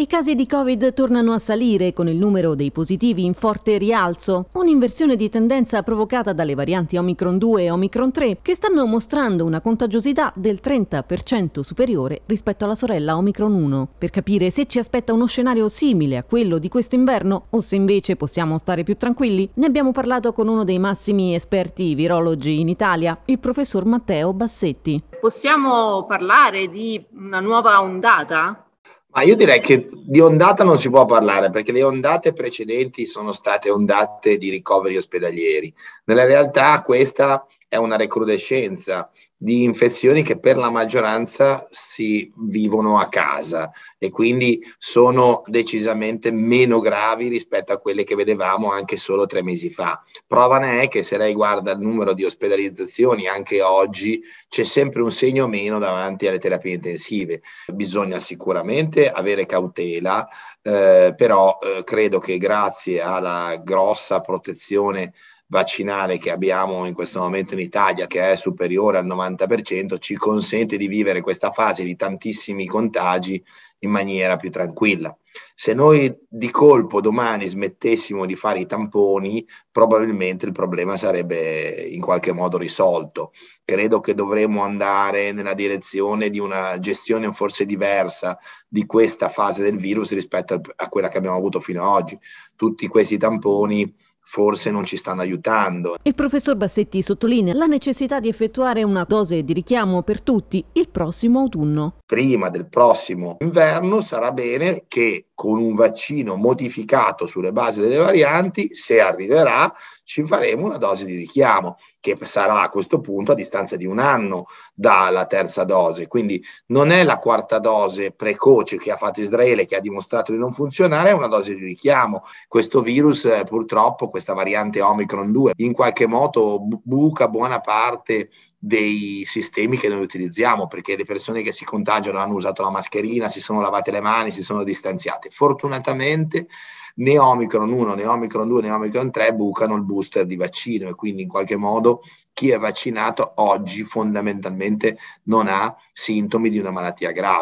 I casi di Covid tornano a salire con il numero dei positivi in forte rialzo, un'inversione di tendenza provocata dalle varianti Omicron 2 e Omicron 3 che stanno mostrando una contagiosità del 30% superiore rispetto alla sorella Omicron 1. Per capire se ci aspetta uno scenario simile a quello di questo inverno o se invece possiamo stare più tranquilli, ne abbiamo parlato con uno dei massimi esperti virologi in Italia, il professor Matteo Bassetti. Possiamo parlare di una nuova ondata? Ma io direi che di ondata non si può parlare perché le ondate precedenti sono state ondate di ricoveri ospedalieri. Nella realtà questa è una recrudescenza di infezioni che per la maggioranza si vivono a casa e quindi sono decisamente meno gravi rispetto a quelle che vedevamo anche solo tre mesi fa. Prova ne è che se lei guarda il numero di ospedalizzazioni anche oggi c'è sempre un segno meno davanti alle terapie intensive. Bisogna sicuramente avere cautela, eh, però eh, credo che grazie alla grossa protezione vaccinale che abbiamo in questo momento in Italia, che è superiore al 90%, ci consente di vivere questa fase di tantissimi contagi in maniera più tranquilla. Se noi di colpo domani smettessimo di fare i tamponi, probabilmente il problema sarebbe in qualche modo risolto. Credo che dovremmo andare nella direzione di una gestione forse diversa di questa fase del virus rispetto a quella che abbiamo avuto fino ad oggi. Tutti questi tamponi forse non ci stanno aiutando. Il professor Bassetti sottolinea la necessità di effettuare una dose di richiamo per tutti il prossimo autunno. Prima del prossimo inverno sarà bene che con un vaccino modificato sulle basi delle varianti, se arriverà, ci faremo una dose di richiamo, che sarà a questo punto a distanza di un anno dalla terza dose. Quindi non è la quarta dose precoce che ha fatto Israele, che ha dimostrato di non funzionare, è una dose di richiamo. Questo virus, eh, purtroppo, questa variante Omicron 2, in qualche modo buca buona parte dei sistemi che noi utilizziamo, perché le persone che si contagiano hanno usato la mascherina, si sono lavate le mani, si sono distanziate. Fortunatamente né Omicron 1, né Omicron 2, né Omicron 3 bucano il booster di vaccino e quindi in qualche modo chi è vaccinato oggi fondamentalmente non ha sintomi di una malattia grave.